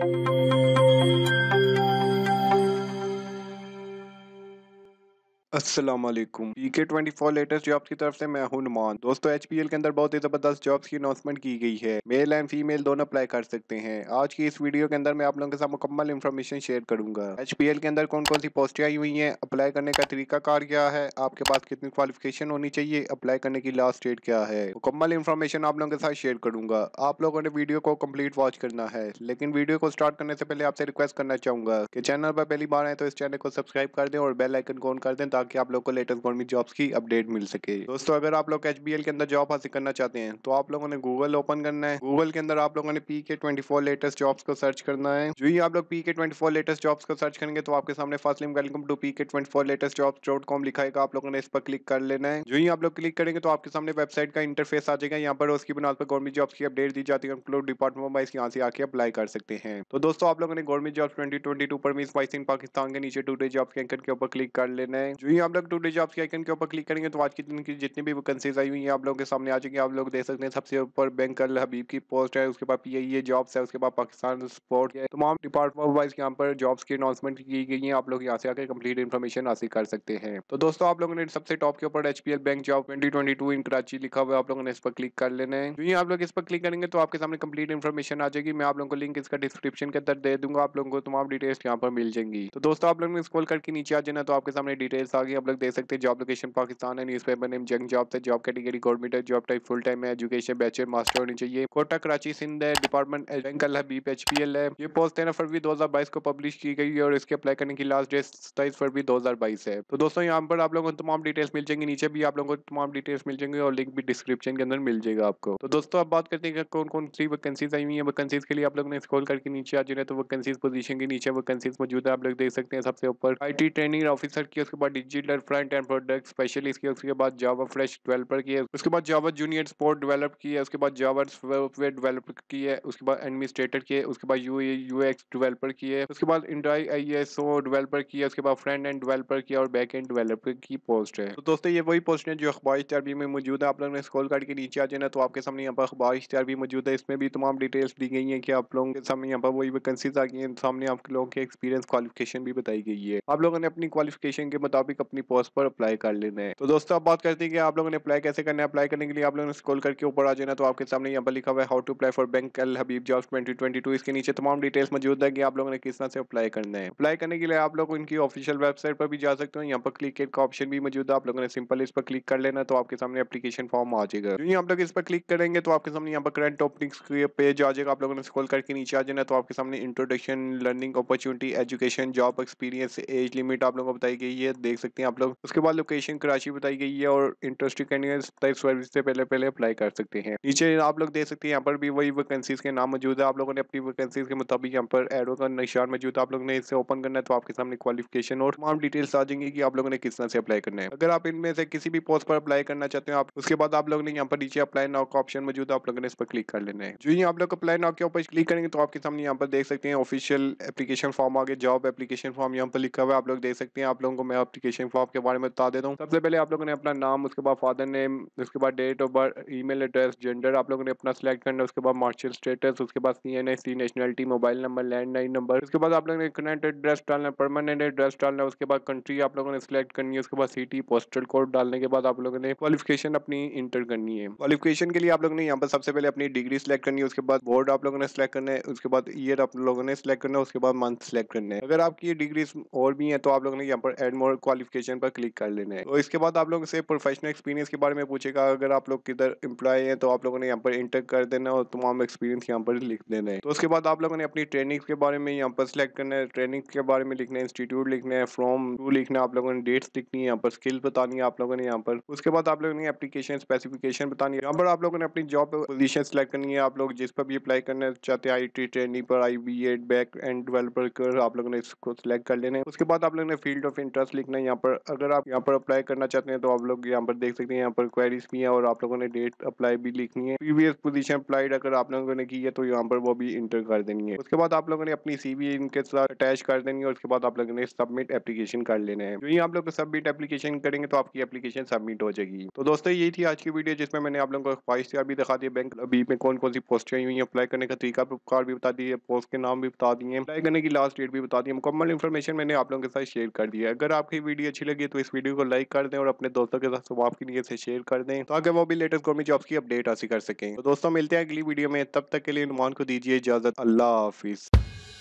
Thank you. Aslam P K twenty four latest job की तरफ से मैं हूं नुमान दोस्तों एच पी एल के अंदर बहुत ही ज़बरदस्त जॉब्स की अनाउंसमेंट की गई है मेल एंड फीमेल दोनों अप्लाई कर सकते हैं आज की इस वीडियो के अंदर मैं आप लोगों के साथ मुकम्मल इन्फॉर्मेशन शेयर करूंगा एच पी एल के अंदर कौन कौन सी पोस्टें आई हुई हैं अप्लाई करने का तरीका कार क्या है आपके पास कितनी क्वालिफिकेशन होनी चाहिए अप्लाई करने की लास्ट डेट क्या है मुकम्मल इन्फॉर्मेशन आप लोगों के साथ शेयर करूंगा आप लोगों ने वीडियो को कम्प्लीट वॉच करना है लेकिन वीडियो को स्टार्ट करने से पहले आपसे रिक्वेस्ट करना चाहूंगा कि चैनल पर पहली बार आए तो इस चैनल को सब्सक्राइब कर दें और बेल आइकन को ऑन कर दें ताकि ताकि आप लोग को लेटेस्ट गवर्नमेंट जॉब्स की अपडेट मिल सके दोस्तों अगर आप लोग एच के अंदर जॉब हासिल करना चाहते हैं तो आप लोगों ने गूगल ओपन करना है गूगल के अंदर आप लोगों ने पी के लेटेस्ट जॉब्स को सर्च करना है जो ही आप लोग पी के लेटेस्ट जॉब्स को सर्च करेंगे तो आपके सामने first link welcome to P K latest job dot com लिखाएगा आप लोगों ने इस पर क्लिक कर लेना है जो ही आप लोग क्लिक करेंगे तो आपके सामने वेबसाइट का इंटरफेस आ जाएगा यहाँ पर उसकी बुनियाद पर गवर्नमेंट जॉब्स की अपडेट दी जाती है डिपार्टमेंट वाइस यहाँ से आके अप्लाई कर सकते हैं तो दोस्तों आप लोगों ने government job twenty twenty two पर परमिस वाइस इन पाकिस्तान के नीचे टू डे जॉब के एंकर के ऊपर क्लिक कर लेना है जो अभी आप लोग टुडे जॉब्स के आइकन के ऊपर क्लिक करेंगे तो आज के दिन की जितनी भी वैकेंसीज आई हुई हैं आप लोगों के सामने आ चुकी हैं आप लोग देख सकते हैं सबसे ऊपर बैंक अल हबीब की पोस्ट है उसके बाद पी आई ए जॉब्स है उसके बाद पाकिस्तान स्पोर्ट है तमाम डिपार्टमेंट वाइज यहाँ पर जॉब्स की अनाउंसमेंट की गई है आप लोग यहाँ से आकर कम्प्लीट इन्फॉर्मेशन हासिल कर सकते हैं तो दोस्तों आप लोगों ने सबसे टॉप के ऊपर H P L bank job twenty twenty two in Karachi लिखा हुआ आप लोगों ने इस पर क्लिक कर लेना है जो तो आप लोग इस पर क्लिक करेंगे तो आपके सामने कम्प्लीट इन्फॉर्मेशन आ जाएगी मैं आप लोगों को लिंक इसका डिस्क्रिप्शन के अंदर दे दूंगा आप लोगों को तमाम डिटेल्स यहाँ पर मिल जाएंगी तो दोस्तों आप लोगों ने स्कॉल करके नीचे आ जाना तो आपके सामने डिटेल्स आ आगे आप लोग देख सकते हैं जॉब लोकेशन पाकिस्तान है news paper name Jang job है जॉब कैटेगरी गवर्नमेंट है जॉब टाइप फुल टाइम है एजुकेशन बैचलर मास्टर होनी चाहिए कोटा कराची सिंध है department bank Habib H P L है ये पोस्ट तेरह फरवरी दो हज़ार बाईस को पब्लिश की गई है और इसके अप्लाई करने की लास्ट डेट सत्ताईस फरवरी दो हज़ार बाईस है तो दोस्तों यहाँ पर आप लोगों को तमाम डिटेल्स मिल जाएंगे नीचे भी आप लोगों को तमाम डिटेल्स मिल जाएंगे और लिंक भी डिस्क्रिप्शन के अंदर मिल जाएगा आपको तो दोस्तों आप बात करते हैं कौन कौन सी वैकेंसीज आई हुई है वैकेंसीज के लिए आप लोगों ने स्कॉल करके नीचे आ जाए तो वैकेंसीज पोजीशन के नीचे वैकेंसीज मौजूद है आप लोग देख सकते हैं सबसे ऊपर आई ट्रेनिंग ऑफिसर की उसके बाद जीटर फ्रंट एंड प्रोडक्ट स्पेशलिस्ट किया उसके बाद जावा फ्रेश डेवलपर किया उसके बाद जावा जूनियर स्पोर्ट डेवलप किया उसके बाद जावा सॉफ्टवेयर डेवलप किया उसके बाद एडमिनिस्ट्रेटर किया उसके बाद यू यू एक्स डेवलपर किया उसके बाद इंट्राई आई एस ओ डेवलपर किया उसके बाद फ्रंट एंड डेवलपर किया और बैक एंड डेवलपर की पोस्ट है तो दोस्तों ये वही पोस्ट है जो अखबार इश्तार में मौजूद है आप लोगों ने स्कॉल कार्ड के नीचे आ जाना तो आपके सामने यहाँ पर अखबार इश्तार भी मौजूद है इसमें भी तमाम डिटेल्स दी गई है कि आप लोगों के सामने यहाँ पर वही वैकेंसीज आ गई है सामने आप लोगों के एक्सपीरियंस क्वालिफिकेशन भी बताई गई है आप लोगों ने अपनी क्वालिफिकेशन के मुताबिक अपनी पोस्ट पर अप्लाई कर लेना है तो दोस्तों आप बात करते हैं कि आप लोगों ने अप्लाई कैसे करना है अप्लाई करने के लिए आप लोगों ने स्कॉल करके ऊपर आ जाना तो आपके सामने यहाँ पर लिखा हुआ है how to apply for bank Al Habib job twenty इसके नीचे तमाम डिटेल्स मौजूद है कि आप लोगों ने किस तरह से अप्लाई करना है अप्लाई करने के लिए आप लोग इनकी ऑफिशियल वेबसाइट पर भी जा सकते हो यहाँ पर क्लिक का ऑप्शन भी मौजूद है आप लोगों ने सिंपल इस पर क्लिक कर लेना तो आपके सामने अपलीकेशन फॉर्म आ जाएगा क्योंकि आप लोग इस पर क्लिक करेंगे तो आपके सामने यहाँ पर करंट ओपनिंग्स पेज आ जाएगा आप लोगों ने स्कॉल करके नीचे आ जाना तो आपके सामने introduction learning opportunity education job experience age limit आप लोगों को बताई गई है देख सकते सकते हैं आप लोग उसके बाद लोकेशन कराची बताई गई है और इंटरेस्टिंग कैंडिडेट सर्विस से पहले पहले अप्लाई कर सकते हैं नीचे आप लोग देख सकते हैं यहाँ पर भी वही वैकेंसीज के नाम मौजूद है आप लोगों ने अपनी वैकेंसीज के मुताबिक यहाँ पर एडो का निशान मौजूद है आप लोगों ने इसे ओपन करना है तो आपके सामने क्वालिफिकेशन और तमाम डिटेल्स आ जाएंगे कि आप लोगों ने किस तरह से अप्लाई करना है अगर आप इनमें से किसी भी पोस्ट पर अप्लाई करना चाहते हो आप उसके बाद आप लोगों ने यहाँ पर नीचे अप्लाई नाउ का ऑप्शन मौजूद है आप लोगों ने इस पर क्लिक कर लेना है जो ही आप लोग अप्लाई नाउ के ऊपर क्लिक करेंगे तो आपके सामने यहाँ पर देख सकते हैं ऑफिशियल एप्लीकेशन फॉर्म आगे जॉब एप्लीकेशन फॉर्म यहाँ पर लिखा हुआ है आप लोग देख सकते हैं आप लोगों को मैं एप्लीकेशन फिशिंग फॉर्म के बारे में बता देता हूँ सबसे पहले आप लोगों ने अपना नाम उसके बाद फादर नेम उसके बाद date of birth email address gender आप लोगों ने अपना सेलेक्ट करना है उसके बाद मार्शल स्टेटस उसके बाद C N C nationality mobile number landline number उसके बाद आप लोगों ने कनेक्ट एड्रेस डालना है परमानेंट एड्रेस डालना है उसके बाद कंट्री आप लोगों ने सिलेक्ट करनी है उसके बाद सिटी पोस्टल कोड डालने के बाद आप लोगों ने क्वालिफिकेशन अपनी इंटर करनी है क्वालिफिकेशन के लिए आप लोगों ने यहाँ पर सबसे पहले अपनी डिग्री सिलेक्ट करनी है उसके बाद बोर्ड आप लोगों ने सिलेक्ट करना है उसके बाद ईयर आप लोगों ने सिलेक्ट करना है उसके बाद मंथ सिलेक्ट करना है अगर आपकी डिग्री और भी है तो आप लोगों ने यहाँ पर एड मोर क्वालिफिक नोटिफिकेशन पर क्लिक कर लेना है और तो इसके बाद आप लोग से प्रोफेशनल एक्सपीरियंस के बारे में पूछेगा अगर आप लोग किधर इंप्लॉय हैं तो आप लोगों ने यहाँ पर इंटर कर देना है और तमाम एक्सपीरियंस यहाँ पर लिख देना है तो उसके बाद आप लोगों ने अपनी ट्रेनिंग के बारे में यहाँ पर सिलेक्ट करना है ट्रेनिंग के बारे में लिखना है इंस्टीट्यूट लिखना है फॉर्म टू लिखना है आप लोगों ने डेट्स लिखनी है यहाँ पर स्किल बतानी है आप लोगों ने यहाँ पर उसके बाद आप लोगों ने अपलीकेशन स्पेसिफिकेशन बतानी है यहाँ पर आप लोगों ने अपनी जॉब पोजिशन सेलेक्ट करनी है आप लोग जिस पर भी अप्लाई करना चाहते हैं आई टी ट्रेनिंग पर I B add back end developer आप लोगों ने इसको सिलेक्ट कर लेना है उसके बाद आप लोगों ने फील्ड ऑफ इंटरेस्ट लिखना है यहाँ पर अगर आप यहाँ पर अप्लाई करना चाहते हैं तो आप लोग यहाँ पर देख सकते हैं यहाँ पर क्वेरीज भी है और आप लोगों ने डेट अप्लाई भी लिखनी है प्रीवियस पोजिशन अप्लाइड अगर आप लोगों ने की है तो यहाँ पर वो भी इंटर कर देनी है उसके बाद आप लोगों ने अपनी सीवी इनके साथ अटैच कर देनी है उसके बाद आप लोगों ने सबमिट एप्लीकेशन कर लेना है यही आप लोग सबमिट एप्लीकेशन करेंगे तो आपकी एप्लीकेशन सबमिट हो जाएगी तो दोस्तों यही थी आज की वीडियो जिसमें मैंने आप लोगों को ख्वाहिशकार भी दिखा दी बैंक अभी में कौन कौन सी पोस्टें हुई है अप्लाई करने का तरीका प्रकार भी बता दी है पोस्ट के नाम भी बता दिए अप्लाई करने की लास्ट डेट भी बता दी मुकम्मल इन्फॉर्मेशन मैंने आप लोगों के साथ शेयर कर दिया है अगर आपकी वीडियो वीडियो अच्छी लगी तो इस वीडियो को लाइक कर दें और अपने दोस्तों के साथ स्वाप की नीयत से शेयर कर दें तो आगे वो भी लेटेस्ट गवर्नमेंट जॉब की अपडेट हासिल कर सकें तो दोस्तों मिलते हैं अगली वीडियो में तब तक के लिए नुमान को दीजिए इजाजत अल्लाह हाफिज़